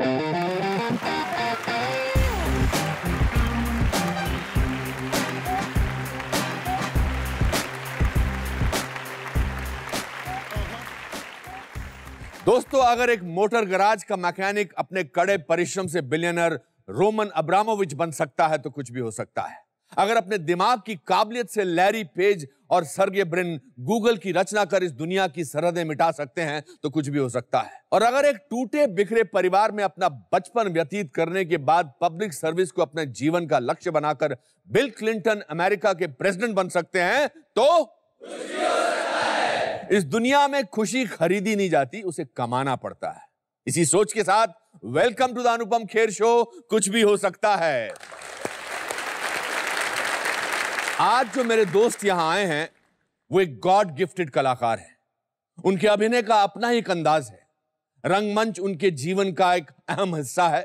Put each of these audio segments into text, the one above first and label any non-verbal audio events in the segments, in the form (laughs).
दोस्तों अगर एक मोटर गराज का मैकेनिक अपने कड़े परिश्रम से बिलियनर रोमन अब्रामोविच बन सकता है तो कुछ भी हो सकता है अगर अपने दिमाग की काबिलियत से लैरी पेज और सर्गे ब्रिन गूगल की रचना कर इस दुनिया की सरहदें मिटा सकते हैं तो कुछ भी हो सकता है और अगर एक टूटे बिखरे परिवार में अपना बचपन व्यतीत करने के बाद पब्लिक सर्विस को अपने जीवन का लक्ष्य बनाकर बिल क्लिंटन अमेरिका के प्रेसिडेंट बन सकते हैं तो इस दुनिया में खुशी खरीदी नहीं जाती उसे कमाना पड़ता है इसी सोच के साथ welcome to the Anupam Kher show कुछ भी हो सकता है आज जो मेरे दोस्त यहाँ आए हैं वो एक गॉड गिफ्टेड कलाकार हैं उनके अभिनय का अपना ही एक अंदाज है रंगमंच उनके जीवन का एक अहम हिस्सा है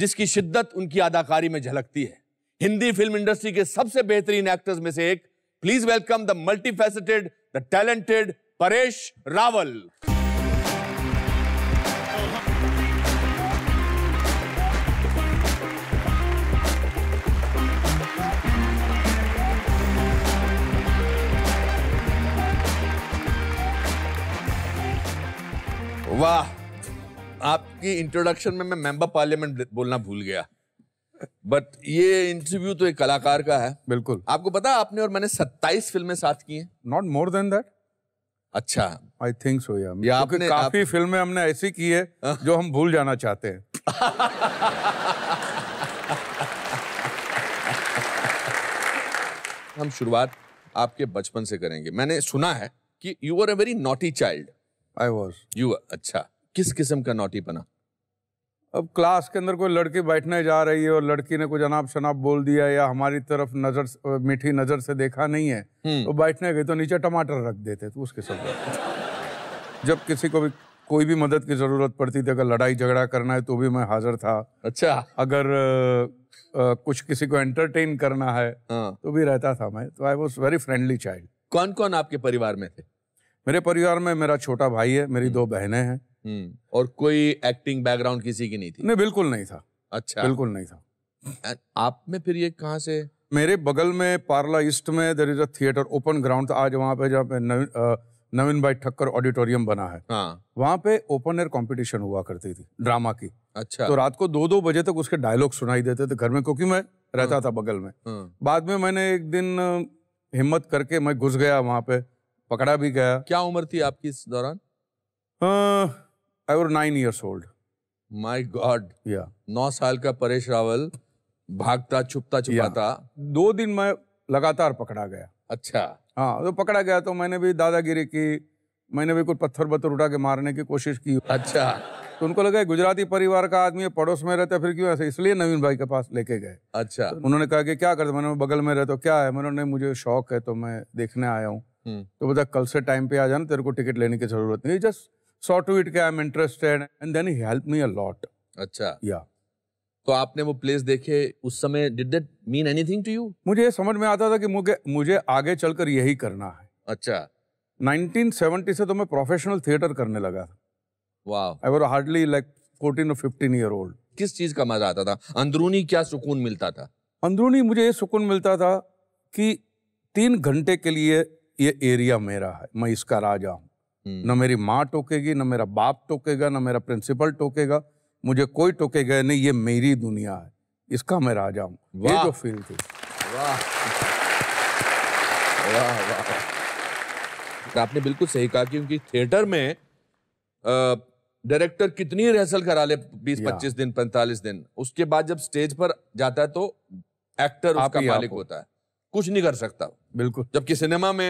जिसकी शिद्दत उनकी अदाकारी में झलकती है हिंदी फिल्म इंडस्ट्री के सबसे बेहतरीन एक्टर्स में से एक please welcome the multifaceted the talented Paresh Rawal वाह आपकी इंट्रोडक्शन में मैं मेंबर पार्लियामेंट बोलना भूल गया बट ये इंटरव्यू तो एक कलाकार का है बिल्कुल आपको पता आपने और मैंने 27 फिल्में साथ की हैं नॉट मोर देन दैट अच्छा आई थिंक सो या आपने काफी आप... फिल्में हमने ऐसी की है हाँ। जो हम भूल जाना चाहते हैं हम शुरुआत आपके बचपन से करेंगे मैंने सुना है कि you are a very naughty child I was you अच्छा किस किस्म का नोटी बना अब क्लास के अंदर कोई लड़की बैठने जा रही है और लड़की ने कुछ अनाप शनाप बोल दिया या हमारी तरफ नजर मीठी नजर से देखा नहीं है तो बैठने गई तो नीचे टमाटर रख देते तो उसके सब जब किसी को भी कोई भी मदद की जरूरत पड़ती थी अगर लड़ाई झगड़ा करना है तो भी मैं हाजिर था अच्छा अगर आ, आ, कुछ किसी को एंटरटेन करना है हाँ। तो भी रहता था मैं तो I was very friendly child कौन कौन आपके परिवार में थे मेरे परिवार में मेरा छोटा भाई है मेरी हम्म। दो बहनें हैं हम्म, और कोई एक्टिंग बैकग्राउंड किसी की नहीं थी नहीं बिल्कुल नहीं था अच्छा बिल्कुल नहीं था आप में फिर ये कहाँ से मेरे बगल में पार्ला ईस्ट में there is a theatre open ground था आज वहाँ पे जहाँ पे नवीन भाई ठक्कर ऑडिटोरियम बना है हाँ। वहाँ पे ओपन एयर कॉम्पिटिशन हुआ करती थी ड्रामा की अच्छा तो रात को दो दो बजे तक उसके डायलॉग सुनाई देते थे घर में क्योंकि मैं रहता हाँ। था बगल में हाँ। बाद में मैंने एक दिन हिम्मत करके मैं घुस गया वहाँ पे पकड़ा भी गया क्या उम्र थी आपकी इस दौरान I were nine years old my god या नौ साल का परेश रावल भागता छुपता छुपाता दो दिन मैं लगातार पकड़ा गया अच्छा हाँ तो पकड़ा गया तो मैंने भी दादागिरी की मैंने भी कुछ पत्थर बत्थर उठा के मारने की कोशिश की अच्छा तो उनको लगा गुजराती परिवार का आदमी पड़ोस में रहता फिर क्यों ऐसे इसलिए नवीन भाई के पास लेके गए अच्छा तो उन्होंने कहा कि क्या करते मैंने बगल में रहते तो क्या है मैंने मुझे शौक है तो मैं देखने आया हूँ Hmm. तो बता कल से टाइम पे आ जाना तेरे को टिकट लेने की जरूरत नहीं जस्ट सॉ टू इट के I am interested and then he help me a lot अच्छा या तो आपने वो प्लेस देखे उस समय did that mean anything to you मुझे समझ में आता था कि मुझे मुझे आगे चलकर यही करना है अच्छा 1970 से तो मैं प्रोफेशनल थिएटर करने लगा था wow I were hardly like 14 और 15 ईयर ओल्ड किस चीज का मजा आता था अंदरूनी क्या सुकून मिलता था अंदरूनी मुझे ये सुकून मिलता था कि तीन घंटे के लिए ये एरिया मेरा है मैं इसका राजा हूँ हम्म। न मेरी माँ टोकेगी न मेरा बाप टोकेगा न मेरा प्रिंसिपल टोकेगा मुझे कोई टोकेगा नहीं ये मेरी दुनिया है इसका मैं राजा हूँ ये जो फील थी वाह वाह वाह तो आपने बिल्कुल सही कहा क्योंकि थिएटर में डायरेक्टर कितनी रिहर्सल करा ले बीस पच्चीस दिन पैंतालीस दिन उसके बाद जब स्टेज पर जाता है तो एक्टर उसका मालिक होता है कुछ नहीं कर सकता बिल्कुल जबकि सिनेमा में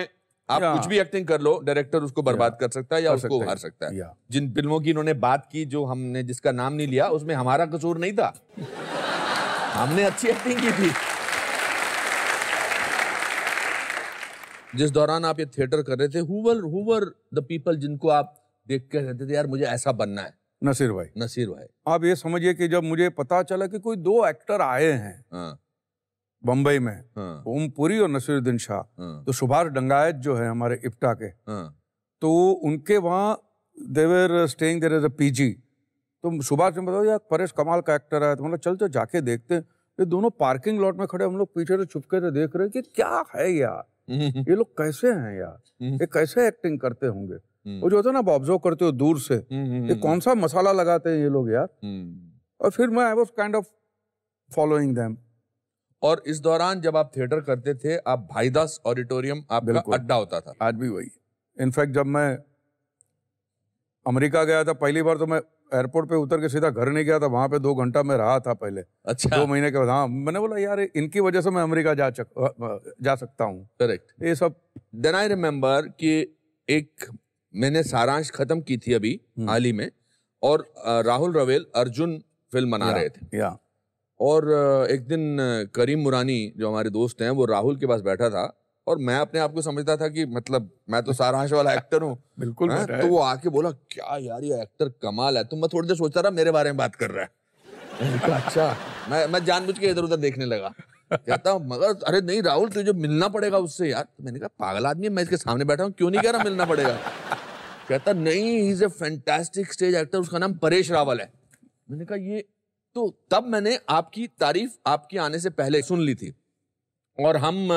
आप कुछ भी एक्टिंग कर लो डायरेक्टर उसको बर्बाद कर सकता है या उसको हार सकता है जिन फिल्मों की इन्होंने बात की जो हमने जिसका नाम नहीं लिया उसमें हमारा कसूर नहीं था (laughs) हमने अच्छी एक्टिंग की थी जिस दौरान आप ये थिएटर कर रहे थे हुवर हुवर द पीपल जिनको आप देख के रहते थे यार मुझे ऐसा बनना है नसीर भाई नसीर भाई आप ये समझिए कि जब मुझे पता चला कि कोई दो एक्टर आए हैं हाँ। बम्बई में हाँ। ओम पुरी और नसीरुद्दीन शाह हाँ। तो सुभाष डंगायत जो है हमारे इप्टा के हाँ। तो उनके वहाँ they were staying there as a PG तो सुभाष ने बताओ यार परेश कमाल का एक्टर है तो मतलब चल तो जाके देखते ये दोनों पार्किंग लॉट में खड़े हम लोग पीछे से छुपके से तो देख रहे कि क्या है यार (laughs) ये लोग कैसे हैं यार (laughs) ये कैसे एक्टिंग करते होंगे वो (laughs) जो होता है ना आप ऑब्जर्व करते हो दूर से हम्म, हम्म, ये कौन हम्म। सा मसाला लगाते हैं ये लोग यार और फिर मैं I was kind of following them और इस दौरान जब आप थिएटर करते थे आप भाईदास ऑडिटोरियम आपका अड्डा होता था आज भी वही इनफैक्ट जब मैं अमेरिका गया था पहली बार तो मैं एयरपोर्ट पे उतर के सीधा घर नहीं गया था वहां पे दो घंटा मैं रहा था पहले अच्छा दो महीने के बाद हाँ मैंने बोला यार इनकी वजह से मैं अमेरिका जा चक, जा सकता हूँ करेक्ट ये सब देन आई रिमेम्बर कि एक मैंने सारांश खत्म की थी अभी हम्म। हाल ही में और राहुल रवेल अर्जुन फिल्म बना रहे थे या और एक दिन करीम मुरानी जो हमारे दोस्त हैं वो राहुल के पास बैठा था और मैं अपने आप को समझता था कि मतलब मैं तो सारांश वाला एक्टर हूँ (laughs) बिल्कुल हाँ, है? तो वो आके बोला क्या यार ये एक्टर कमाल है तो मैं थोड़ी देर सोचता रहा मेरे बारे में बात कर रहा है अच्छा मैं मैं जानबूझ के इधर उधर देखने लगा कहता हूँ मगर अरे नहीं राहुल तुझे मिलना पड़ेगा उससे यार तो मैंने कहा पागल आदमी मैं इसके सामने बैठा हूँ क्यों नहीं कह रहा मिलना पड़ेगा कहता नहीं is a fantastic stage actor उसका नाम परेश रावल है मैंने कहा ये तो तब मैंने आपकी तारीफ आपके आने से पहले सुन ली थी और हम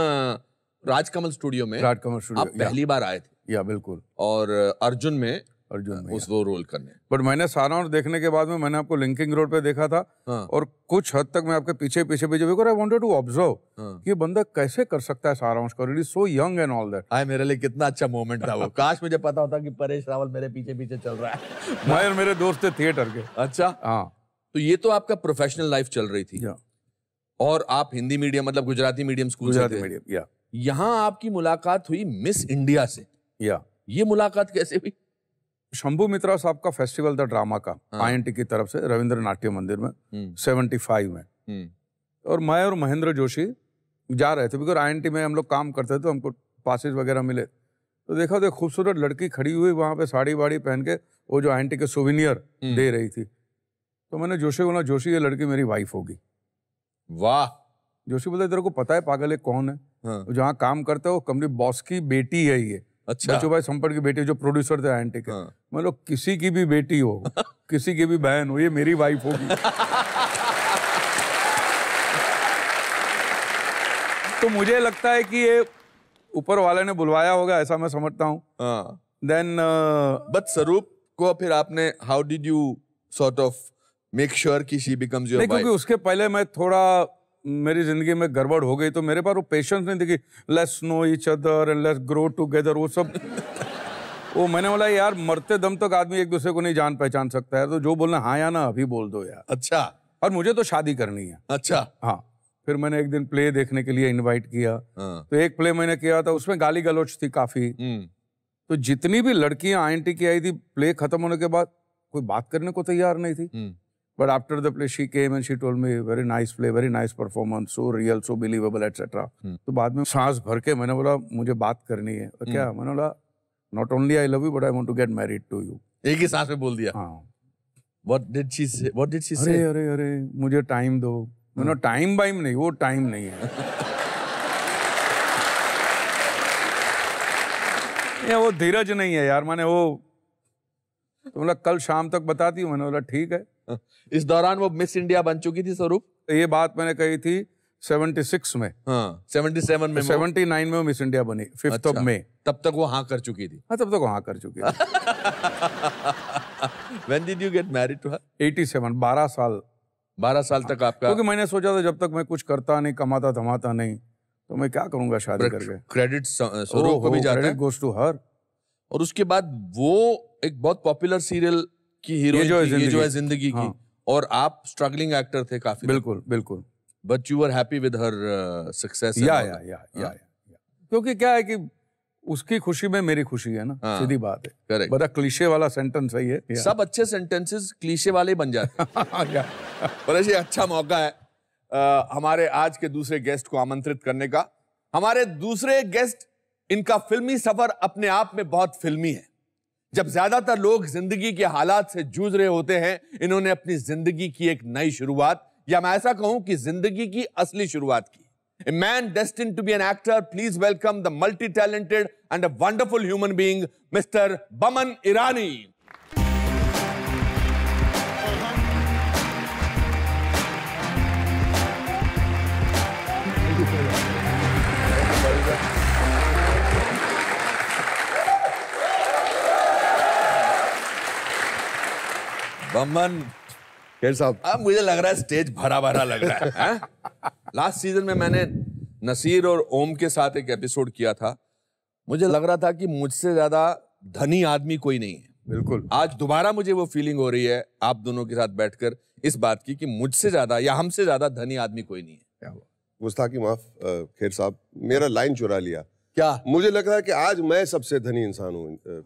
राजकमल स्टूडियो में राजकमल स्टूडियो आप पहली बार आए थे या बिल्कुल और अर्जुन में अर्जुन में उस वो रोल करने बट मैंने और देखने के बाद में मैंने आपको लिंकिंग रोड पे देखा था हाँ। और कुछ हद तक मैं आपके पीछे पीछे पीछे आई वांटेड टू ऑब्जर्व कि ये बंदा कैसे कर सकता है सारा उसका is so young and all that आए मेरे लिए कितना अच्छा मोमेंट था वो (laughs) काश मुझे पता होता कि परेश रावल मेरे पीछे पीछे चल रहा है मैं और मेरे दोस्त थे थिएटर के अच्छा हाँ तो ये तो आपका प्रोफेशनल लाइफ चल रही थी और आप हिंदी मीडियम मतलब Gujarati medium school Gujarati medium या यहाँ आपकी मुलाकात हुई मिस इंडिया से या ये मुलाकात कैसे हुई शंभू मित्रा साहब का फेस्टिवल था ड्रामा का आई हाँ। की तरफ से रविंद्र नाट्य मंदिर में सेवेंटी हम्म। फाइव में हम्म। और मैं और महेंद्र जोशी जा रहे थे बिकॉज आई में हम लोग काम करते थे तो हमको पासिस वगैरह मिले तो देखा तो खूबसूरत लड़की खड़ी हुई वहां पे साड़ी वाड़ी पहन के वो जो आई के सोविनियर हम्म। दे रही थी तो मैंने जोशी बोला जोशी ये लड़की मेरी वाइफ होगी वाह जोशी बोला तेरे को पता है पागल है कौन है हाँ। तो जहाँ काम करता है वो कमरी बॉस की बेटी है ये अच्छा बच्चू भाई संपर्क की बेटी जो प्रोड्यूसर थे के हाँ। मतलब किसी की भी बेटी हो (laughs) किसी की भी बहन हो ये मेरी वाइफ होगी (laughs) तो मुझे लगता है कि ये ऊपर वाले ने बुलवाया होगा ऐसा मैं समझता हूँ देन हाँ। uh, बट स्वरूप को फिर आपने how did you sort of make sure की शी बिकम्स योर क्योंकि उसके पहले मैं थोड़ा मेरी जिंदगी में गड़बड़ हो गई तो मेरे पास वो पेशेंस नहीं दिखी let's know each other and let's grow together वो सब वो मैंने बोला यार मरते दम तक आदमी एक दूसरे को नहीं जान पहचान सकता है तो जो बोलना हाँ या ना अभी बोल दो यार अच्छा और मुझे तो शादी करनी है अच्छा हाँ फिर मैंने एक दिन प्ले देखने के लिए इनवाइट किया हाँ। तो एक प्ले मैंने किया था उसमें गाली गलोच थी काफी हम्म। तो जितनी भी लड़कियां आई की आई थी प्ले खत्म होने के बाद कोई बात करने को तैयार नहीं थी हम्म। But after the play, she came and she told me, very nice play, very nice performance, so real, so believable, etc. Hmm. तो बाद में सांस भर के मैंने बोला मुझे बात करनी है तो hmm. क्या मैंने बोला not only I love you but I want to get married to you एक ही सांस में बोल दिया हाँ What did she say? What did she अरे, say? अरे अरे मुझे टाइम दो मैंने टाइम बाइम नहीं वो टाइम नहीं है (laughs) या वो धीरज नहीं है यार मैंने वो तो मतलब कल शाम तक बताती हूँ मैंने बोला ठीक है (laughs) इस दौरान वो मिस इंडिया बन चुकी थी स्वरूप तो ये बात मैंने कही थी 76 में हाँ 77 में 79 में वो मिस इंडिया बनी फिफ्थ ऑफ मई तब तक वो हाँ कर चुकी थी हाँ तब तक वो हाँ कर चुकी थी when did you get married to her 87 12 साल 12 साल तक आपका क्योंकि मैंने सोचा था जब तक मैं कुछ करता नहीं कमाता धमाता नहीं तो मैं क्या करूंगा शादी करके क्रेडिट स्वरूप को भी जाता है गोस टू हर और उसके बाद वो एक बहुत पॉपुलर सीरियल कि हीरो जो है जिंदगी की हाँ। और आप स्ट्रगलिंग एक्टर थे काफी बिल्कुल बिल्कुल but you are happy with her success yeah yeah या क्योंकि क्या है कि उसकी खुशी में मेरी खुशी है ना हाँ, सीधी बात है करेक्ट बड़ा क्लीशे वाला सेंटेंस है ये सब अच्छे सेंटेंसेस क्लीशे वाले बन जाते हैं (laughs) हाँ, पर ऐसे अच्छा मौका है आ, uh, हमारे आज के दूसरे गेस्ट को आमंत्रित करने का हमारे दूसरे गेस्ट इनका फिल्मी सफर अपने आप में बहुत फिल्मी है जब ज्यादातर लोग जिंदगी के हालात से जूझ रहे होते हैं इन्होंने अपनी जिंदगी की एक नई शुरुआत या मैं ऐसा कहूं कि जिंदगी की असली शुरुआत की a man destined to be an actor please welcome the multi talented and a wonderful human being mister Boman Irani बमन खेर साहब अब मुझे लग रहा है स्टेज भरा भरा लग रहा है, लास्ट सीजन में मैंने नसीर और ओम के साथ एक एपिसोड किया था मुझे लग रहा था कि मुझसे ज्यादा धनी आदमी कोई नहीं है बिल्कुल आज दोबारा मुझे वो फीलिंग हो रही है आप दोनों के साथ बैठकर इस बात की कि मुझसे ज्यादा या हमसे ज्यादा धनी आदमी कोई नहीं है क्या हुआ गुस्ताखी माफ खेर साहब मेरा लाइन चुरा लिया क्या मुझे लग रहा है कि आज मैं सबसे धनी इंसान हूँ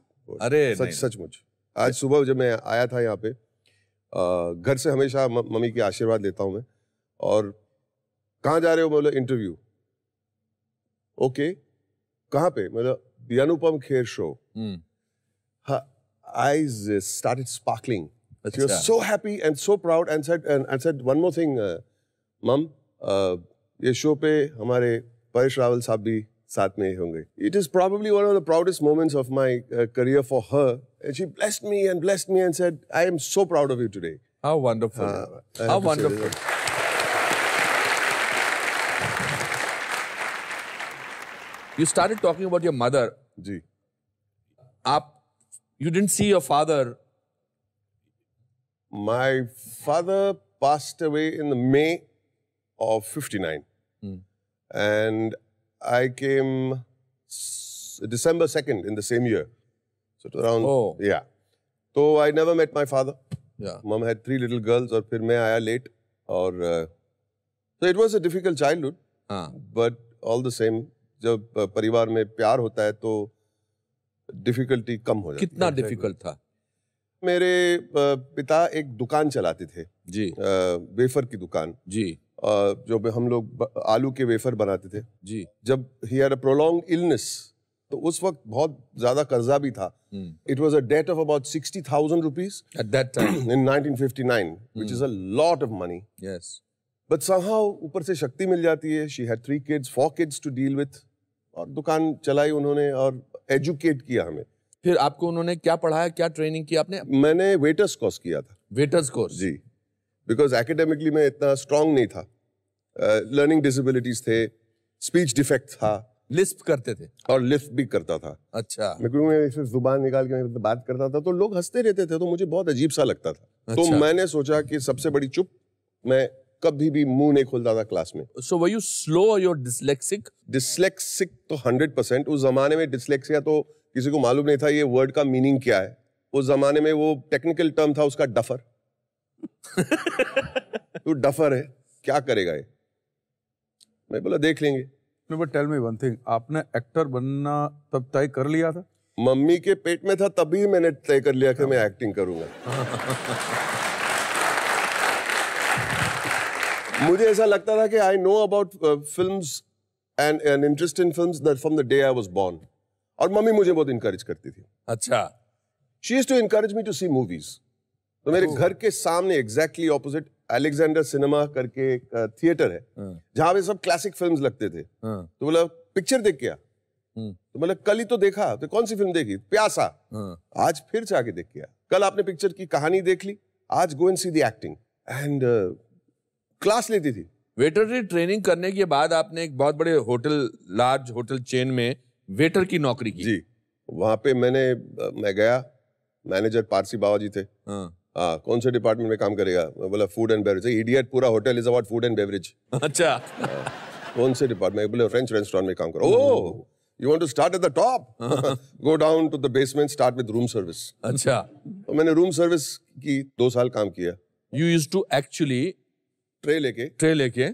अरे सच सच मुझ आज सुबह जब मैं आया था यहाँ पे घर से हमेशा मम्मी के आशीर्वाद लेता हूं मैं और कहाँ जा रहे हो बोले इंटरव्यू ओके कहाँ पे मतलब Anupam Kher show eyes start sparkling so happy and so proud and set and set one more thing mum ये शो पे हमारे परेश रावल साहब भी साथ में ही होंगे it is probably one of the proudest moments of my career for her and she blessed me and blessed me and said I am so proud of you today how wonderful how wonderful you started talking about your mother ji आप you didn't see your father my father passed away in May of 59 and hmm. I came December 2nd in the same year. So it was around, oh. yeah. So I never met my father. Yeah. Mom had three little girls और फिर मैं आया late Or, uh, so it was a difficult childhood. Uh. But all the same जब परिवार में प्यार होता है तो डिफिकल्टी कम हो जाती कितना डिफिकल्ट था मेरे पिता एक दुकान चलाते थे जी वेफर की दुकान जी जो हम लोग आलू के वेफर बनाते थे जी जब he had a prolonged illness तो उस वक्त बहुत ज्यादा कर्जा भी था it was a debt of about sixty thousand rupees at that time in 1959 which is a lot of money but सहा ऊपर से शक्ति मिल जाती है she had three kids four kids to deal with और दुकान चलाई उन्होंने और एजुकेट किया हमें फिर आपको उन्होंने क्या पढ़ाया क्या ट्रेनिंग की आपने मैंने वेटर्स कोर्स किया था वेटर्स कोर्स जी बिकॉज एकेडमिकली मैं इतना स्ट्रांग नहीं था लर्निंग uh, डिसबिलिटीज थे स्पीच डिफेक्ट था लिस्प करते थे और लिस्प भी करता था अच्छा मैं क्योंकि मैं जुबान निकाल के मैं बात करता था तो लोग हंसते रहते थे तो मुझे बहुत अजीब सा लगता था तो अच्छा। तो मैंने सोचा कि सबसे बड़ी चुप मैं कभी भी मुंह नहीं खोलता था क्लास में so were you slow your dyslexic dyslexic तो हंड्रेड परसेंट उस जमाने में डिसलेक्सिया तो किसी को मालूम नहीं था ये वर्ड का मीनिंग क्या है उस जमाने में वो टेक्निकल टर्म था उसका डफर (laughs) तू डफर है क्या करेगा ये मैं बोला देख लेंगे but tell me one thing आपने एक्टर बनना तब तय कर लिया था मम्मी के पेट में था तभी मैंने तय कर लिया कि हाँ। मैं एक्टिंग करूंगा (laughs) मुझे ऐसा लगता था कि I know about film and an interest in film from the day I was born और मम्मी मुझे बहुत इंकरेज करती थी अच्छा she is to encourage me to see movies तो मेरे तो- घर के सामने एग्जैक्टली ऑपोजिट अलेक्जेंडर सिनेमा करके एक थिएटर है हाँ। जहां पे सब क्लासिक फिल्म्स लगते थे हाँ। तो बोला पिक्चर देख क्या हम्म। तो मतलब कल ही तो देखा तो कौन सी फिल्म देखी प्यासा हाँ। आज फिर जाके देख गया कल आपने पिक्चर की कहानी देख ली आज go and see the acting and class लेती थी वेटर की ट्रेनिंग करने के बाद आपने एक बहुत बड़े होटल लार्ज होटल चेन में वेटर की नौकरी की जी वहां पे मैंने मैं गया मैनेजर पारसी बाबा जी थे हाँ। हाँ कौन से डिपार्टमेंट में काम करेगा बोला फूड एंड बेवरेज इडियट पूरा hotel is about food and beverage अच्छा हाँ, कौन से डिपार्टमेंट बोले फ्रेंच रेस्टोरेंट में काम करो oh you want to start at the top go down to the basement start with room service अच्छा तो मैंने रूम सर्विस की दो साल काम किया you used to actually tray लेके ट्रे लेके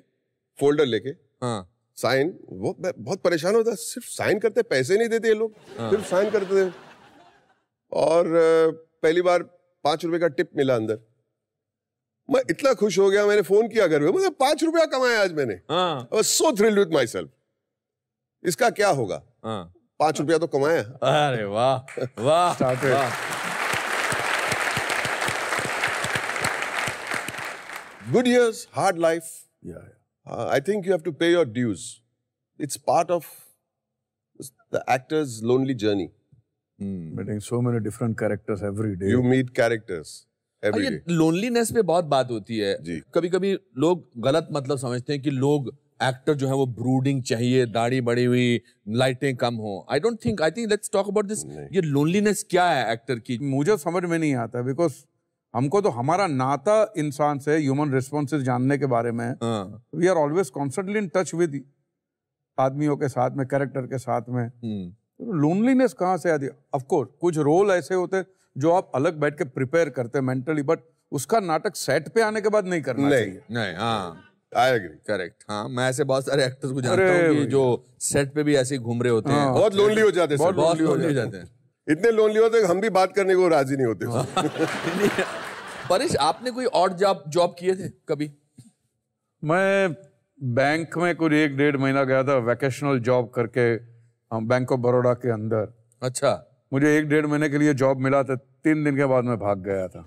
फोल्डर लेके हाँ साइन वो बहुत परेशान होता सिर्फ साइन करते पैसे नहीं देते ये लोग हाँ. सिर्फ साइन करते थे और पहली बार पांच रुपए का टिप मिला अंदर मैं इतना खुश हो गया मैंने फोन किया घर में मुझे पांच रुपया कमाया आज मैंने so thrilled with myself इसका क्या होगा हाँ। पांच रुपया तो कमाया अरे वाह वाह good years hard life I think you have to pay your dues it's part of the actor's lonely journey Hmm. Meeting so many different characters every day. You meet characters. Every ये loneliness पे बहुत बात होती है कभी कभी लोग गलत मतलब समझते हैं कि लोग एक्टर जो है वो ब्रूडिंग चाहिए दाढ़ी बड़ी हुई लाइटें कम हो I don't think I think let's talk about this ये लोनलीनेस क्या है एक्टर की मुझे समझ में नहीं आता बिकॉज हमको तो हमारा नाता इंसान से ह्यूमन रिस्पॉन्सेज जानने के बारे में we are always constantly in touch with आदमियों के साथ में कैरेक्टर के साथ में hmm. लोनलीनेस कहाँ से आती ऑफकोर्स कुछ रोल ऐसे होते जो आप अलग बैठ के प्रिपेयर करते हैं मेंटली बट उसका नाटक सेट पे आने के बाद नहीं करना नहीं, चाहिए नहीं हाँ आई एग्री करेक्ट हाँ मैं ऐसे बहुत सारे एक्टर्स को जानता हूँ जो सेट पे भी ऐसे ही घूम रहे होते हैं हाँ, बहुत लोनली अच्छा। हो जाते हैं बहुत लोनली हो जाते हैं इतने लोनली होते हम भी बात करने को राजी नहीं होते हाँ। (laughs) परेश आपने कोई और जॉब जॉब किए थे कभी मैं बैंक में कोई एक डेढ़ महीना गया था वैकेशनल जॉब करके बैंक ऑफ बड़ौदा के अंदर अच्छा मुझे एक डेढ़ महीने के लिए जॉब मिला था तीन दिन के बाद मैं भाग गया था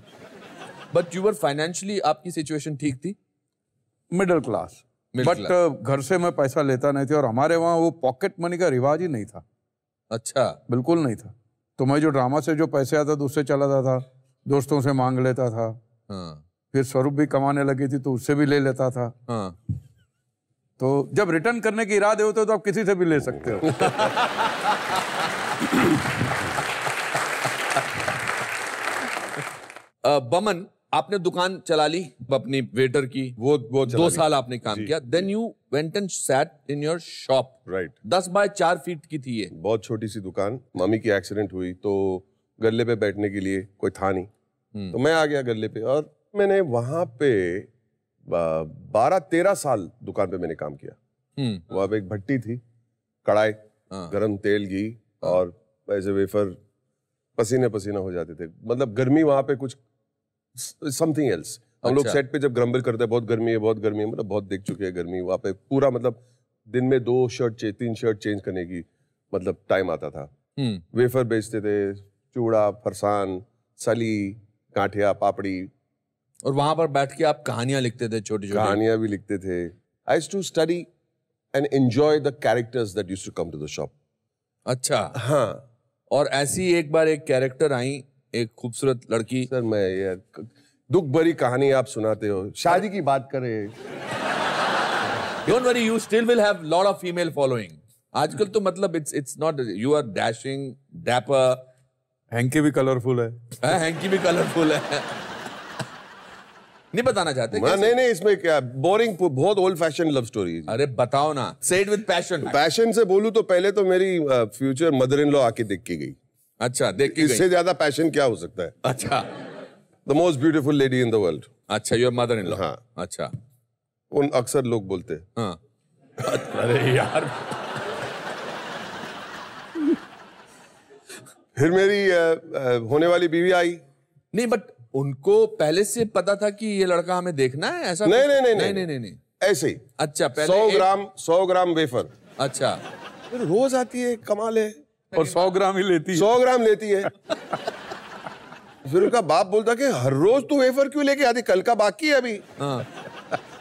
बट यू वर फाइनेंशियली आपकी सिचुएशन ठीक थी मिडिल क्लास बट घर से मैं पैसा लेता नहीं था और हमारे वहाँ वो पॉकेट मनी का रिवाज ही नहीं था अच्छा बिल्कुल नहीं था तो मैं जो ड्रामा से जो पैसे आता था उससे चला जाता था दोस्तों से मांग लेता था हाँ। फिर स्वरूप भी कमाने लगी थी तो उससे भी ले लेता था हाँ। तो जब रिटर्न करने के इरादे होते हो तो आप किसी से भी ले सकते हो (laughs) बमन आपने दुकान चला ली अपनी वेटर की वो वो दो साल आपने काम किया then you went and sat in your shop right दस बाय चार फीट की थी ये बहुत छोटी सी दुकान मम्मी की एक्सीडेंट हुई तो गले पे बैठने के लिए कोई था नहीं हम्म। तो मैं आ गया गले पे और मैंने वहां पे बारह तेरह साल दुकान पे मैंने काम किया हम्म। वहां पे एक भट्टी थी कढ़ाई हाँ। गरम तेल घी हाँ। और ऐसे वेफर पसीने पसीना हो जाते थे मतलब गर्मी वहां पे कुछ समथिंग एल्स हम लोग सेट अच्छा। पे जब ग्रम्बल करते हैं बहुत गर्मी है बहुत गर्मी है मतलब बहुत देख चुके हैं गर्मी वहां पे पूरा मतलब दिन में दो शर्ट तीन शर्ट चेंज करने की मतलब टाइम आता था हम्म। वेफर बेचते थे चूड़ा फरसान सली काठिया पापड़ी और वहां पर बैठ के आप कहानियां लिखते थे छोटी छोटी कहानियां भी लिखते थे I to study and enjoy the characters that used to come to the shop अच्छा हाँ और ऐसी एक बार एक कैरेक्टर आई एक खूबसूरत लड़की सर मैं ये दुख भरी कहानी आप सुनाते हो शादी की बात करें don't worry you still will have lot of female following आजकल तो मतलब it's it's not you are dashing dapper hanky भी कलरफुल है हैंकी हाँ, भी कलरफुल है नहीं बताना चाहते नहीं नहीं इसमें क्या बोरिंग बहुत ओल्ड फैशन लव स्टोरी अरे बताओ ना सेड विद पैशन पैशन से बोलू तो पहले तो मेरी फ्यूचर मदर इन लॉ आके देख के गई अच्छा देख के इससे ज्यादा पैशन क्या हो सकता है अच्छा the most beautiful lady in the world अच्छा योर मदर इन लॉ हाँ अच्छा उन अक्सर लोग बोलते हाँ अरे यार फिर मेरी होने वाली बीवी आई नहीं बट उनको पहले से पता था कि ये लड़का हमें देखना है ऐसा नहीं नहीं नहीं नहीं नहीं नहीं, ऐसे ही अच्छा पहले सौ ग्राम सौ ग्राम वेफर अच्छा रोज आती है कमाल है और सौ ग्राम ही लेती है सौ ग्राम लेती है फिर उनका बाप बोलता कि हर रोज तू वेफर क्यों लेके आती कल का बाकी है अभी हाँ।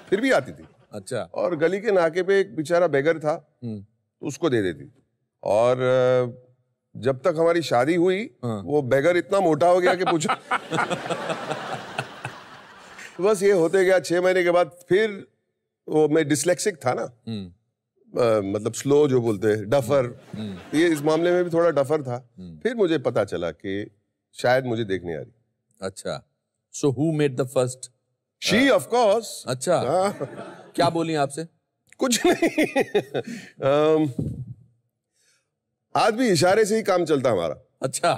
फिर भी आती थी अच्छा और गली के नाके पे एक बेचारा बेगर था हम्म। तो उसको दे देती और जब तक हमारी शादी हुई हाँ। वो बेगर इतना मोटा हो गया कि पूछो बस ये होते गया छह महीने के बाद फिर वो मैं डिसलेक्सिक था ना आ, हम्म। मतलब स्लो जो बोलते हैं डफर हम्म। ये इस मामले में भी थोड़ा डफर था हम्म। फिर मुझे पता चला कि शायद मुझे देखने आ रही अच्छा so who made the first she of course अच्छा हाँ। क्या बोली आपसे कुछ नहीं (laughs) आज भी इशारे से ही काम चलता हमारा अच्छा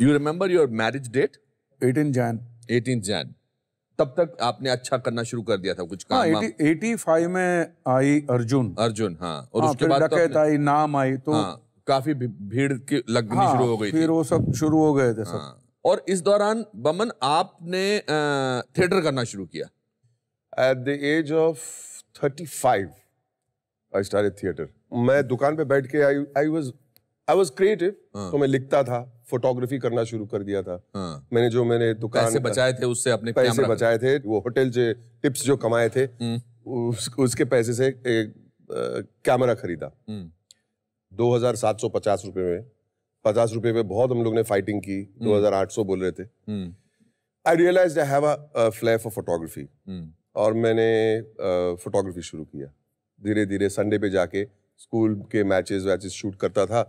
you remember your marriage date eighteen Jan eighteen Jan तब तक आपने अच्छा करना शुरू कर दिया था कुछ काम एटी हाँ, फाइव में आई अर्जुन अर्जुन हाँ और हाँ, उसके बाद तो तो आई नाम आई तो हाँ, काफी भीड़ की लगनी हाँ, शुरू हो गई फिर वो सब शुरू हो गए थे हाँ। सब हाँ, और इस दौरान बमन आपने थिएटर करना शुरू किया at the age of thirty five I start theatre मैं दुकान पे बैठ के I I was I was creative तो मैं लिखता था फोटोग्राफी करना शुरू कर दिया था हाँ। मैंने जो मैंने दुकान पैसे बचाए थे उससे अपने पैसे बचाए थे वो होटल से टिप्स जो कमाए थे हम्म। उस, उसके पैसे से एक कैमरा खरीदा हम्म। दो हजार सात सौ पचास रुपए में पचास रुपए में बहुत हम लोग ने फाइटिंग की हम्म। दो हजार आठ सौ बोल रहे थे I realise I have flair for photography और मैंने फोटोग्राफी uh, शुरू किया धीरे धीरे संडे पे जाके स्कूल के मैचेस वैचेस शूट करता था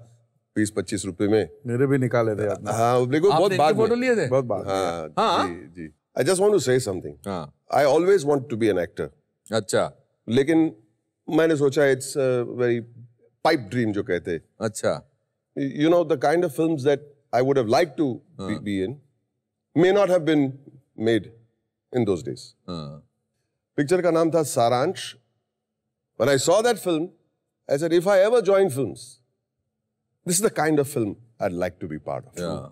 बीस पच्चीस रुपए में मेरे भी निकाले थे हाँ देखो बहुत बात फोटो लिए थे बहुत बात हाँ, हाँ। जी जी I just want to say something I always want to be an actor अच्छा लेकिन मैंने सोचा इट्स वेरी पाइप ड्रीम जो कहते अच्छा you know, the kind of films that I would have liked to uh. be, be, in may not have been made in those days. Uh. Picture ka naam tha When I saw that film, I said, if I ever join films, this is the kind of film I'd like to be part of. Yeah.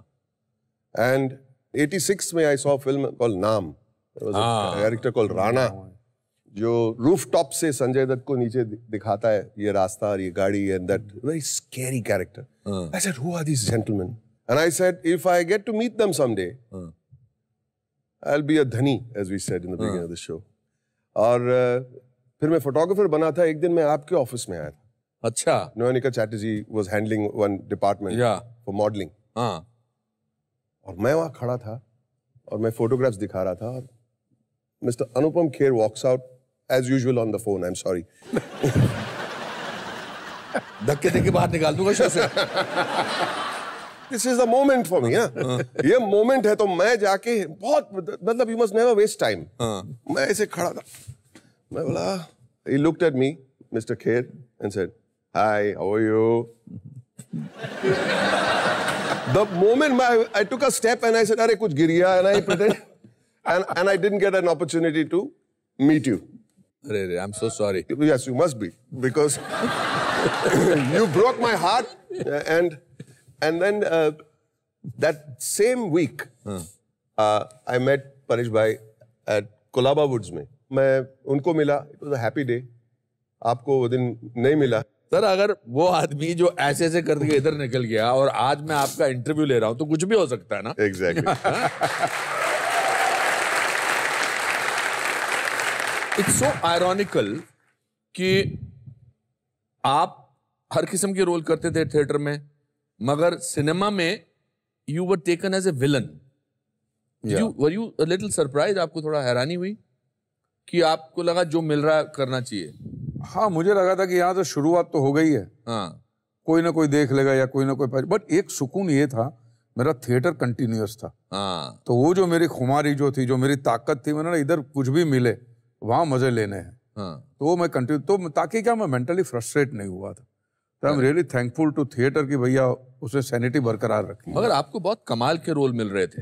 And 86 may I saw a film called Naam. There was ah. a character called Rana जो roof top से संजय दत्त को नीचे दिखाता है ये रास्ता और ये गाड़ी and that very scary character I said who are this gentleman and I said if I get to meet them someday I will be a धनी as we said in the beginning of the show और uh, फिर मैं photographer बना था एक दिन मैं आपके ऑफिस में आया था अच्छा Nonika Chatterjee was handling one department for modelling हां और मैं वहां खड़ा था और मैं फोटोग्राफ्स दिखा रहा था और mister Anupam Kher walks out as usual on the phone. I'm sorry. धक्के देके बाहर निकाल दूंगा शो से this is the moment for me ये मोमेंट है तो मैं जाके बहुत मतलब you must never waste time मैं ऐसे खड़ा था मैं बोला he looked at me mister Kher and said hi how are you the moment I took a step and I said, Are kuch giriya, and I and I didn't get an opportunity to meet you. अरे अरे I am so sorry yes you must be because you broke my heart uh, and and then uh, that same week hmm. uh, I met Paresh bhai at Kolaba Woods में मैं उनको मिला it was a happy day आपको वो दिन नहीं मिला sir अगर वो आदमी जो ऐसे ऐसे करके इधर निकल गया और आज मैं आपका इंटरव्यू ले रहा हूँ तो कुछ भी हो सकता है ना exactly exactly. (laughs) It's so ironical कि आप हर किस्म के रोल करते थे थिएटर में मगर सिनेमा में you were taken as a villain you were you little surprise आपको थोड़ा हैरानी हुई कि आपको लगा जो मिल रहा है करना चाहिए हाँ मुझे लगा था कि यहाँ तो शुरुआत तो हो गई है हाँ कोई ना कोई देख लेगा या कोई ना कोई बट एक सुकून ये था मेरा थिएटर कंटिन्यूस था हाँ तो वो जो मेरी खुमारी जो थी जो मेरी ताकत थी मैंने इधर कुछ भी मिले वहाँ मज़े लेने हैं हाँ. तो वो मैं कंटिन्यू तो ताकि क्या मैं मेंटली फ्रस्ट्रेट नहीं हुआ था तो I am really thankful to theatre की भैया उसने सैनिटी बरकरार रखी मगर आपको बहुत कमाल के रोल मिल रहे थे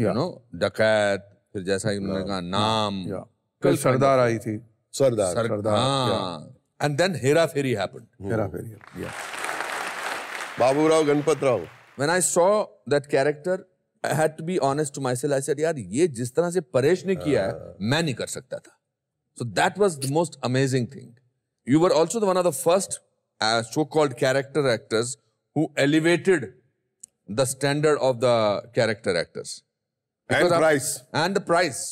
यू नो डकैत फिर जैसा उन्होंने कहा नाम कल सरदार आई थी Sardar Sardar and then Hera Pheri happened Hera Pheri Baburao Ganpat Rao when I saw that character had to be honest to myself I said यार ये जिस तरह से परेश ने किया है हाँ। मैं नहीं कर सकता था so that was the most amazing thing you were also one of the first so called character actors who elevated the standard of the character actors and price and the price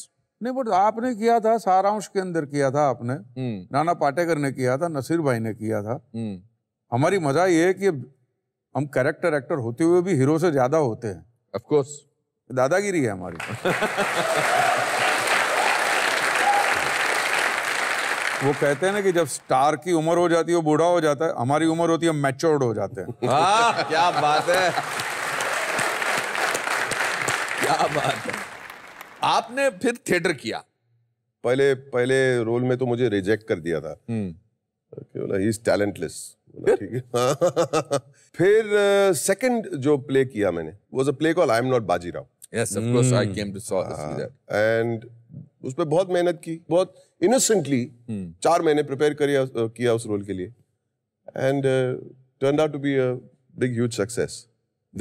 नहीं but आपने किया था सारांश के अंदर किया था आपने hmm. नाना पाटेकर ने किया था नसीर भाई ने किया था hmm. हमारी मजा ये है कि हम कैरेक्टर एक्टर होते हुए भी हीरो से ज्यादा होते हैं ऑफ कोर्स दादागिरी है हमारी वो कहते हैं ना कि जब स्टार की उम्र हो जाती है वो बूढ़ा हो जाता है हमारी उम्र होती है मैच्योर्ड हो जाते हैं हाँ, क्या बात है क्या बात है आपने फिर थिएटर किया पहले पहले रोल में तो मुझे रिजेक्ट कर दिया था बोला ही इज टैलेंटलेस फिर सेकंड (laughs) uh, जो प्ले किया मैंने was a play call I am not Bajirao yes of course I came to saw this and उस पे बहुत मेहनत की बहुत इनोसेंटली hmm. चार महीने प्रिपेयर करिया uh, किया उस रोल के लिए and turn out to be a big huge success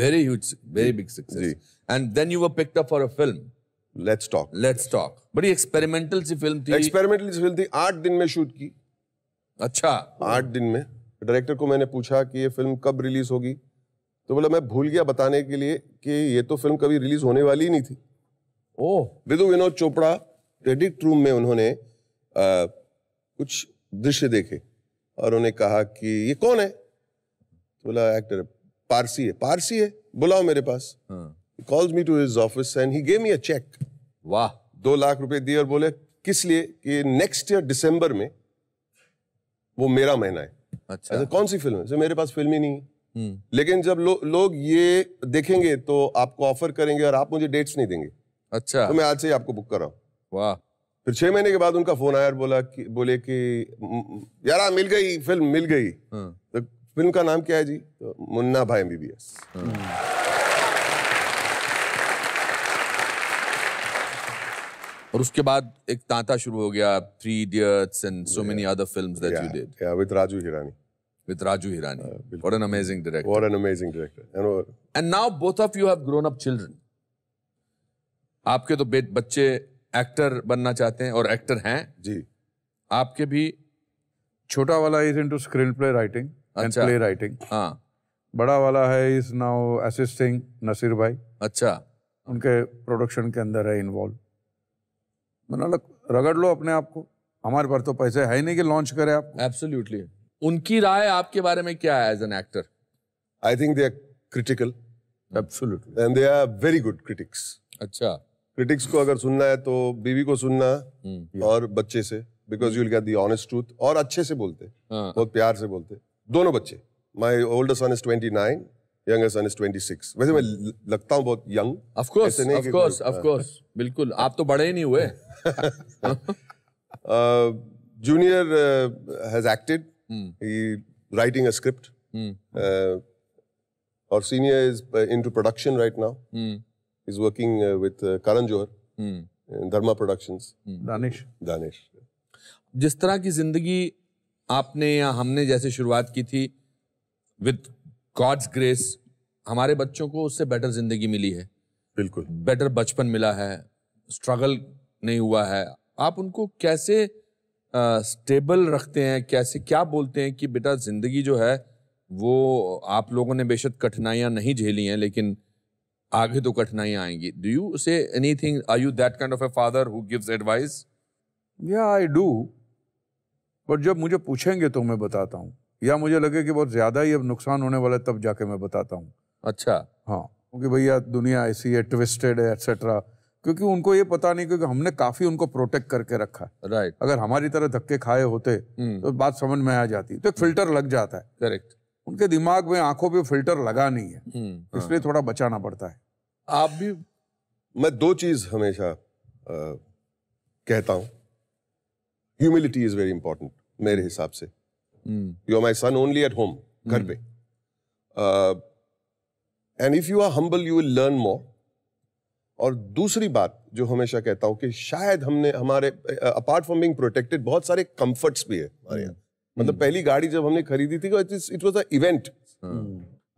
very huge very big success and then you were picked up for a film let's talk let's talk बड़ी experimental सी film थी experimental सी film थी 8 दिन में shoot की अच्छा आठ दिन में डायरेक्टर को मैंने पूछा कि ये फिल्म कब रिलीज़ होगी तो बोला मैं भूल गया बताने के लिए कि ये तो फिल्म कभी रिलीज़ होने वाली ही नहीं थी oh Vidhu Vinod Chopra credit room में उन्होंने आ, कुछ दृश्य देखे और उन्हें कहा कि ये कौन है तो बोला एक्टर पारसी है पारसी है बुलाओ मेरे पास calls me to his office and he gave me a cheque वाह दो लाख रुपए दिए और बोले किस लिए कि नेक्स्ट ईयर दिसंबर में वो मेरा महीना है अच्छा ऐसे कौन सी फिल्म है मेरे पास फिल्म ही नहीं है हम्म। लेकिन जब लो, लोग ये देखेंगे तो आपको ऑफर करेंगे और आप मुझे डेट्स नहीं देंगे अच्छा तो मैं आज से ही आपको बुक कर रहा हूँ वाह फिर छह महीने के बाद उनका फोन आया और बोला कि बोले कि यार हाँ, मिल गई फिल्म मिल गई हाँ। तो फिल्म का नाम क्या है जी तो मुन्ना भाई एमबीबीएस हाँ। और उसके बाद एक तांता शुरू हो गया three idiots and so many other films that you did yeah with Raju Hirani with Raju Hirani. Uh, what an amazing director. What an amazing director. And, uh, and now both of you have grown up children. आपके तो बच्चे actor बनना चाहते हैं और actor हैं जी आपके भी छोटा वाला is into screenplay writing अच्छा, प्ले राइटिंग हाँ बड़ा वाला है इज नाउ असिस्टिंग नसीर भाई अच्छा उनके प्रोडक्शन के अंदर है इन्वॉल्व मतलब रगड़ लो अपने आप को हमारे पास तो पैसे है ही नहीं कि लॉन्च करें आप एब्सोल्युटली उनकी राय आपके बारे में क्या है as an actor I think they are critical absolutely and they are very good critics अच्छा क्रिटिक्स को अगर सुनना है तो बीवी को सुनना hmm. और बच्चे से because you will get the honest truth और अच्छे से बोलते हाँ. बहुत प्यार से बोलते दोनों बच्चे my older son is 29 younger son is 26 वैसे मैं लगता हूँ बहुत young of course of course of course बिल्कुल हाँ। आप तो बड़े ही नहीं हुए junior has acted Hmm. He writing a script. Hmm. Uh, Orsenia is uh, into production right now. Hmm. He's working uh, with uh, Karan Johar. Dharma productions Danish Danish जिस तरह की जिंदगी आपने या हमने जैसे शुरुआत की थी विद गॉड्स ग्रेस हमारे बच्चों को उससे बेटर जिंदगी मिली है बिल्कुल बेटर बचपन मिला है स्ट्रगल नहीं हुआ है आप उनको कैसे स्टेबल रखते हैं कैसे क्या बोलते हैं कि बेटा ज़िंदगी जो है वो आप लोगों ने बेशक कठिनाइयाँ नहीं झेली हैं लेकिन आगे तो कठिनाइयाँ आएंगी do you say anything I you that kind of a father who gives advice yeah I do but जब मुझे पूछेंगे तो मैं बताता हूँ या मुझे लगे कि बहुत ज़्यादा ही अब नुकसान होने वाला है तब जाके मैं बताता हूँ अच्छा हाँ क्योंकि भैया दुनिया ऐसी है ट्विस्टेड है एक्सेट्रा क्योंकि उनको ये पता नहीं क्योंकि हमने काफी उनको प्रोटेक्ट करके रखा राइट अगर हमारी तरह धक्के खाए होते हम्म। तो बात समझ में आ जाती तो एक फिल्टर हम्म। लग जाता है करेक्ट उनके दिमाग में आंखों पे फिल्टर लगा नहीं है हम्म, हाँ। इसलिए थोड़ा बचाना पड़ता है आप भी मैं दो चीज हमेशा कहता हूं ह्यूमिलिटी इज वेरी इंपॉर्टेंट मेरे हिसाब से you are my son only at home घर पे and if you are humble you will learn more और दूसरी बात जो हमेशा कहता हूँ कि शायद हमने हमारे अपार्ट फ्रॉम बीइंग प्रोटेक्टेड बहुत सारे कंफर्ट्स भी है हमारे यहाँ हम्म। मतलब हम्म। पहली गाड़ी जब हमने खरीदी थी इट वॉज अ इवेंट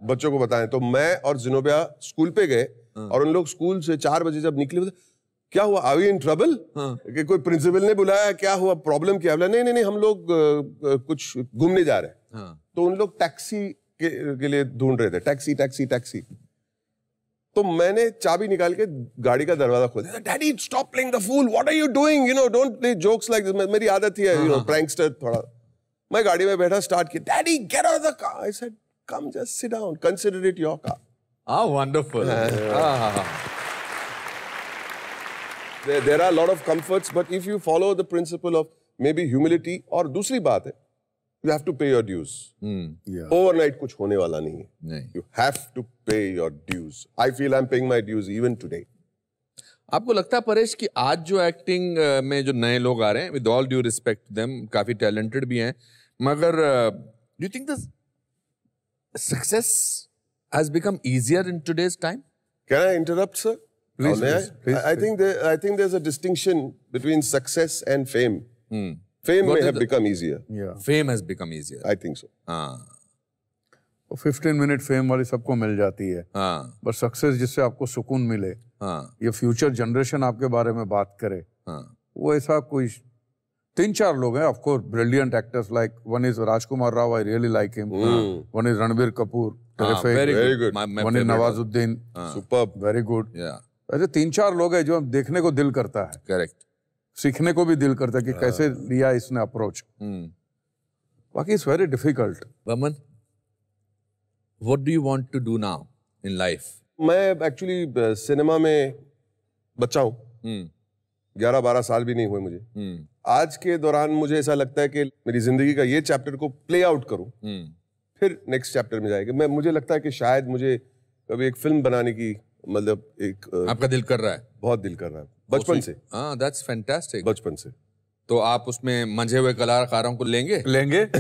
बच्चों को बताएं तो मैं और जिनोबिया स्कूल पे गए हाँ। और उन लोग स्कूल से चार बजे जब निकले क्या हुआ आर इन ट्रबल कि कोई प्रिंसिपल ने बुलाया क्या हुआ प्रॉब्लम क्या बोला नहीं नहीं नहीं हम लोग कुछ घूमने जा रहे हैं हाँ। तो उन लोग टैक्सी के, के लिए ढूंढ रहे थे टैक्सी टैक्सी टैक्सी तो मैंने चाबी निकाल के गाड़ी का दरवाजा खोल दिया daddy stop playing the fool what are you doing you know don't play jokes like this मेरी आदत ही है यू नो प्रैंकस्टर थोड़ा मैं गाड़ी में बैठा स्टार्ट किया daddy get out of the car I said come just sit down consider it your car ah wonderful ah. there there are a lot of comforts but if you follow the principle of maybe humility और दूसरी बात है you have to pay your dues overnight कुछ होने वाला नहीं है you have to pay your dues I feel I am paying my dues even today आपको लगता है परेश कि आज जो एक्टिंग में जो नए लोग आ रहे हैं with all due respect them काफी टैलेंटेड भी हैं मगर do think the success has become easier in today's time can I interrupt sir Please, please, please, I, I think there, I think there's a distinction between success and fame. Hmm. Fame what may have the, become easier. Yeah. Fame has become easier. I think so. हाँ fifteen minute fame वाली सबको मिल जाती है हाँ but success जिससे आपको सुकून मिले हाँ ये फ्यूचर जनरेशन आपके बारे में बात करे हाँ वो ऐसा कोई तीन चार लोग हैं of course brilliant actors like one is Rajkumar Rao I really like him one is Ranbir Kapoor one is Nawazuddin super very good ऐसे तीन चार लोग हैं जो देखने को दिल करता है करेक्ट सीखने को भी दिल करता है कि हाँ। कैसे लिया इसने अप्रोच हम्म। बाकी it's very difficult Boman what do you want to do now in life मैं एक्चुअली सिनेमा uh, में बच्चा हूँ हम्म। ग्यारह बारह साल भी नहीं हुए मुझे हम्म। आज के दौरान मुझे ऐसा लगता है कि मेरी जिंदगी का ये चैप्टर को प्ले आउट करूँ फिर नेक्स्ट चैप्टर में जाएगा मैं मुझे लगता है कि शायद मुझे कभी एक फिल्म बनाने की मतलब एक uh, आपका दिल कर रहा है बहुत दिल कर रहा है बचपन से हाँ दैट्स फैंटास्टिक बचपन से तो आप उसमें मंझे हुए कलाकारों को लेंगे लेंगे (laughs)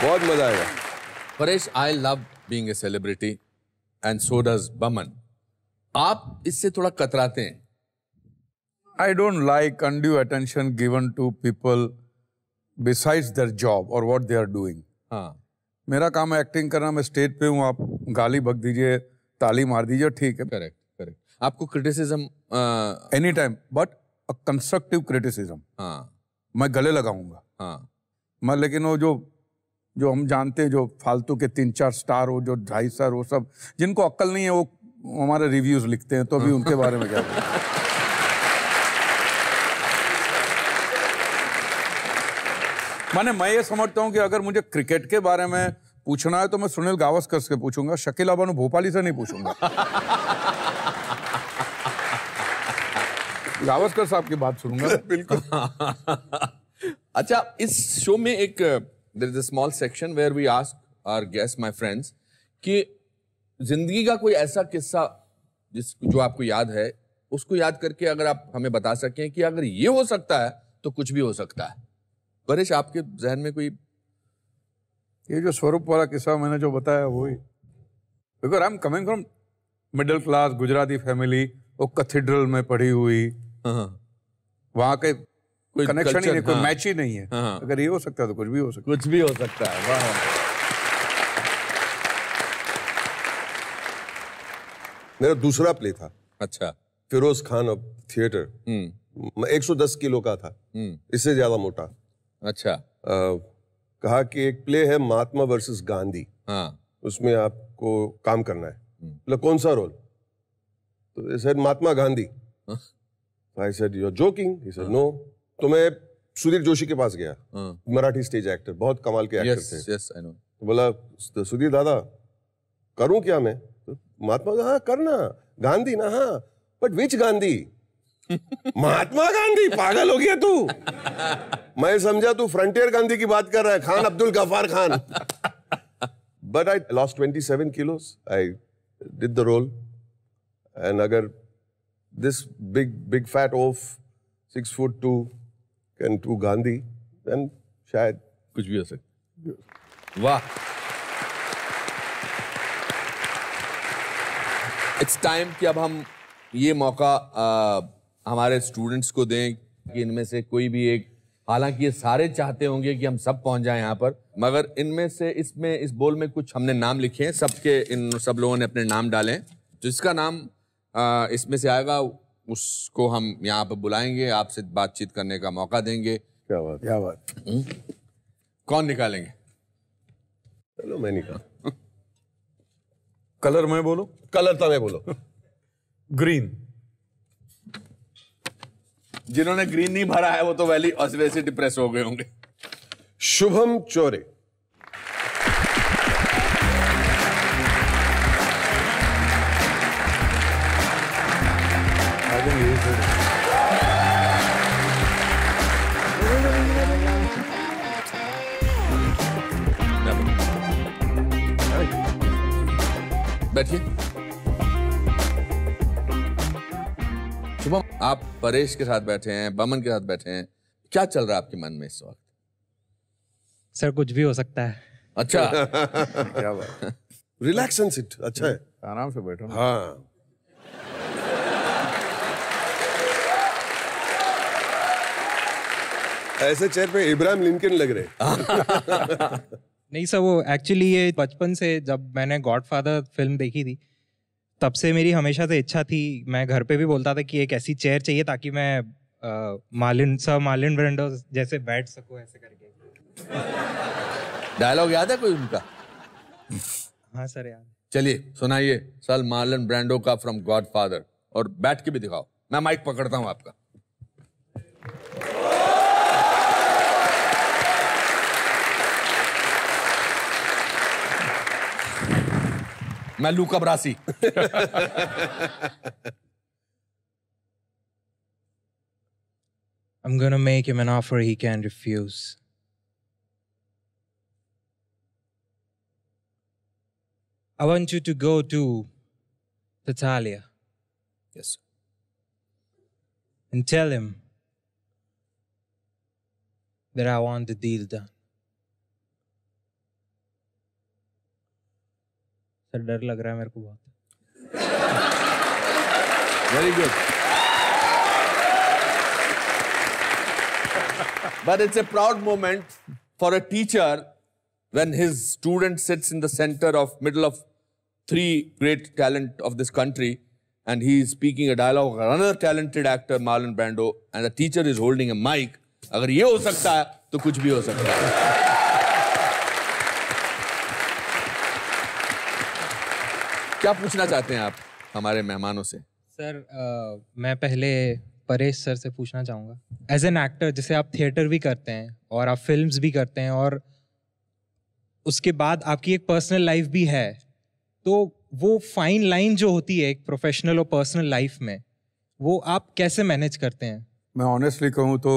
बहुत मजा आएगा Paresh I love being a celebrity and so does Boman आप इससे थोड़ा कतराते हैं I don't like undue attention given to people besides their job और वॉट दे आर डूइंग हाँ मेरा काम है एक्टिंग करना मैं स्टेज पे हूँ आप गाली बक दीजिए ताली मार दीजिए ठीक है करेक्ट करेक्ट आपको criticism any time but a constructive criticism हाँ। मैं गले लगाऊंगा हाँ मैं लेकिन वो जो जो हम जानते हैं जो फालतू के तीन चार स्टार हो जो ढाई सर हो सब जिनको अक्ल नहीं है वो हमारे रिव्यूज लिखते हैं तो अभी उनके बारे में क्या (laughs) माने मैं ये समझता हूँ कि अगर मुझे क्रिकेट के बारे में पूछना है तो मैं सुनील गावस्कर से पूछूंगा शकील अबानु भोपाली से नहीं पूछूंगा (laughs) गावस्कर साहब की बात सुनूंगा (laughs) बिल्कुल (laughs) अच्छा इस शो में एक there is a small section where we ask our guest my friends कि जिंदगी का कोई ऐसा किस्सा जिस जो आपको याद है उसको याद करके अगर आप हमें बता सकें कि अगर ये हो सकता है तो कुछ भी हो सकता है परेश आपके जहन में कोई ये जो स्वरूप वाला किस्सा मैंने जो बताया वो ही because I am coming from middle class Gujarati family वो कैथेड्रल में पढ़ी हुई हाँ। वहां के कोई कनेक्शन ही नहीं कोई मैच हाँ। ही नहीं है हाँ। अगर ये हो सकता है तो कुछ भी हो सकता है कुछ भी हो सकता है वाह मेरा दूसरा प्ले था अच्छा फिरोज खान अब थिएटर हम्म। मैं 110 किलो का था हम्म। इससे ज्यादा मोटा अच्छा कहा कि एक प्ले है महात्मा वर्सेस गांधी हाँ उसमें आपको काम करना है मतलब कौन सा रोल तो sir Mahatma Gandhi I said you are joking he said no तो मैं सुधीर जोशी के पास गया हाँ। मराठी स्टेज एक्टर बहुत कमाल के एक्टर yes, थे yes, I तो बोला तो सुधीर दादा करूं क्या मैं तो महात्मा हाँ करना गांधी ना हाँ बट विच गांधी (laughs) महात्मा गांधी पागल हो गया तू (laughs) मैं समझा तू फ्रंटियर गांधी की बात कर रहा है Khan Abdul Ghaffar Khan but I lost twenty seven kilos I did the role and अगर this big big fat of six foot two can to Gandhi then शायद कुछ भी हो सकता वाह इट्स टाइम कि अब हम ये मौका आ, हमारे स्टूडेंट्स को दें कि इनमें से कोई भी एक हालांकि ये सारे चाहते होंगे कि हम सब पहुंच जाए यहाँ पर मगर इनमें से इसमें इस बोल में कुछ हमने नाम लिखे हैं सबके इन सब लोगों ने अपने नाम डाले हैं जिसका नाम इसमें से आएगा उसको हम यहाँ पर बुलाएंगे आपसे बातचीत करने का मौका देंगे क्या बात क्या बात हम्म? कौन निकालेंगे चलो मैं निकाल (laughs) कलर में बोलो कलर तो मैं बोलो (laughs) ग्रीन जिन्होंने ग्रीन नहीं भरा है वो तो वैली असवे से डिप्रेस हो गए होंगे शुभम चोरे बैठिए आप परेश के साथ बैठे हैं बमन के साथ बैठे हैं क्या चल रहा है आपके मन में इस वक्त सर कुछ भी हो सकता है अच्छा (laughs) क्या बात रिलैक्स एंड सिट अच्छा है आराम से बैठो हाँ ऐसे चेयर पे इब्राहिम लिंकन लग रहे (laughs) नहीं सर वो एक्चुअली ये बचपन से जब मैंने गॉडफादर फिल्म देखी थी तब से मेरी हमेशा से इच्छा थी मैं घर पे भी बोलता था कि एक ऐसी चेयर चाहिए ताकि मैं मालिन सर मालिन ब्रेंडो जैसे बैठ सकूं ऐसे करके डायलॉग याद है कोई उनका हाँ सर याद चलिए सुनाइए सर मालिन ब्रांडो का फ्रॉम गॉडफादर और बैठ के भी दिखाओ मैं माइक पकड़ता हूँ आपका मैं Luca Brasi I'm going to make him an offer he can't refuse. I want you to go to Tatalia. Yes. And tell him that I want the deal done. Sir डर लग रहा है मेरे को बहुत very good but it's a proud moment for a teacher when his student sits in the centre of middle of three great talent of this country and he is speaking a dialogue another talented actor Marlon Brando and the teacher is holding a mic अगर ये हो सकता है तो कुछ भी हो सकता है क्या पूछना चाहते हैं आप हमारे मेहमानों से सर आ, मैं पहले परेश सर से पूछना चाहूँगा एज एन एक्टर जैसे आप थिएटर भी करते हैं और आप फिल्म्स भी करते हैं और उसके बाद आपकी एक पर्सनल लाइफ भी है तो वो फाइन लाइन जो होती है एक प्रोफेशनल और पर्सनल लाइफ में वो आप कैसे मैनेज करते हैं मैं ऑनेस्टली कहूँ तो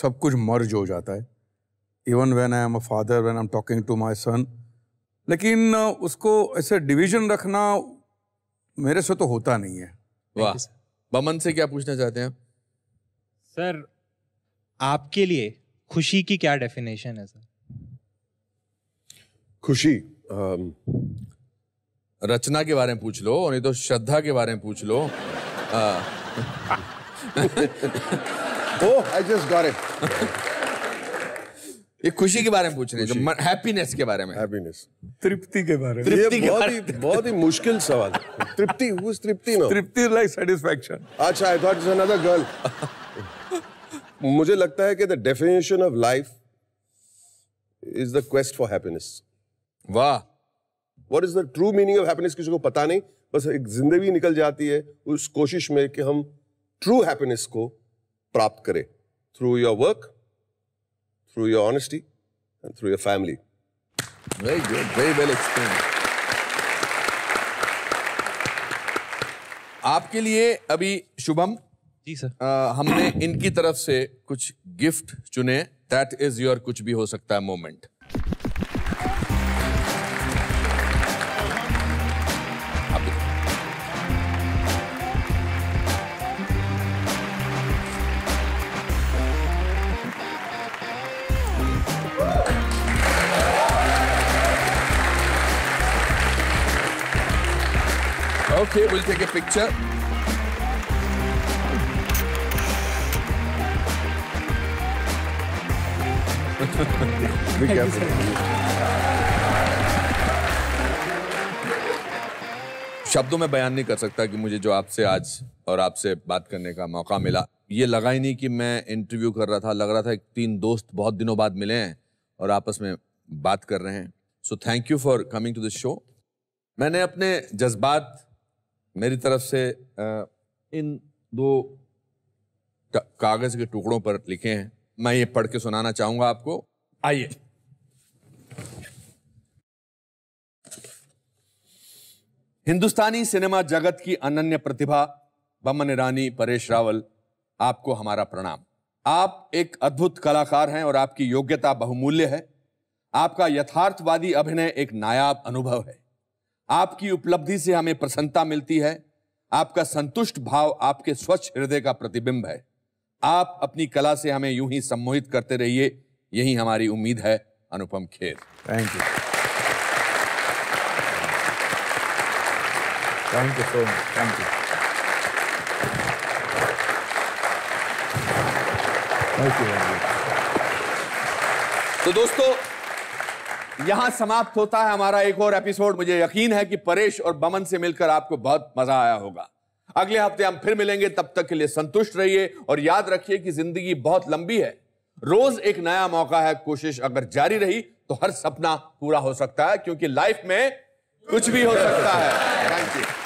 सब कुछ मर्ज हो जाता है even when I am a father when I am talking to my son लेकिन उसको ऐसे डिवीजन रखना मेरे से तो होता नहीं है वाह बमन से क्या पूछना चाहते हैं सर आपके लिए खुशी की क्या डेफिनेशन है सर खुशी आम, रचना के बारे में पूछ लो और नहीं तो श्रद्धा के बारे में पूछ लो (laughs) हाँ। oh, I just got it. ये खुशी के बारे में पूछ रहे हैं हैप्पीनेस के बारे में हैप्पीनेस तृप्ति के बारे में ये बहुत ही बहुत ही मुश्किल सवाल तृप्ति हु इज तृप्ति नो तृप्ति लाइक सेटिस्फैक्शन अच्छा I thought it's another girl मुझे लगता है कि the definition of life is the quest for happiness वाह what is the true meaning of happiness किसी को पता नहीं बस एक जिंदगी निकल जाती है उस कोशिश में कि हम ट्रू हैप्पीनेस को प्राप्त करें through your work through your honesty and through your family. Very good, very well explained. आपके लिए अभी शुभम जी सर आ, हमने इनकी तरफ से कुछ गिफ्ट चुने दैट इज योर कुछ भी हो सकता है moment Okay, we'll take a picture. (laughs) शब्दों में बयान नहीं कर सकता कि मुझे जो आपसे आज और आपसे बात करने का मौका मिला ये लगा ही नहीं कि मैं इंटरव्यू कर रहा था लग रहा था कि तीन दोस्त बहुत दिनों बाद मिले हैं और आपस में बात कर रहे हैं so thank you for coming to this show मैंने अपने जज्बात मेरी तरफ से इन दो कागज के टुकड़ों पर लिखे हैं मैं ये पढ़ के सुनाना चाहूंगा आपको आइए हिंदुस्तानी सिनेमा जगत की अनन्य प्रतिभा बमन ईरानी परेश रावल आपको हमारा प्रणाम आप एक अद्भुत कलाकार हैं और आपकी योग्यता बहुमूल्य है आपका यथार्थवादी अभिनय एक नायाब अनुभव है आपकी उपलब्धि से हमें प्रसन्नता मिलती है आपका संतुष्ट भाव आपके स्वच्छ हृदय का प्रतिबिंब है आप अपनी कला से हमें यूं ही सम्मोहित करते रहिए यही हमारी उम्मीद है Anupam Kher thank you thank you so much thank you thank you तो दोस्तों यहाँ समाप्त होता है हमारा एक और एपिसोड मुझे यकीन है कि परेश और बमन से मिलकर आपको बहुत मजा आया होगा अगले हफ्ते हम फिर मिलेंगे तब तक के लिए संतुष्ट रहिए और याद रखिए कि जिंदगी बहुत लंबी है रोज एक नया मौका है कोशिश अगर जारी रही तो हर सपना पूरा हो सकता है क्योंकि लाइफ में कुछ भी हो सकता है थैंक यू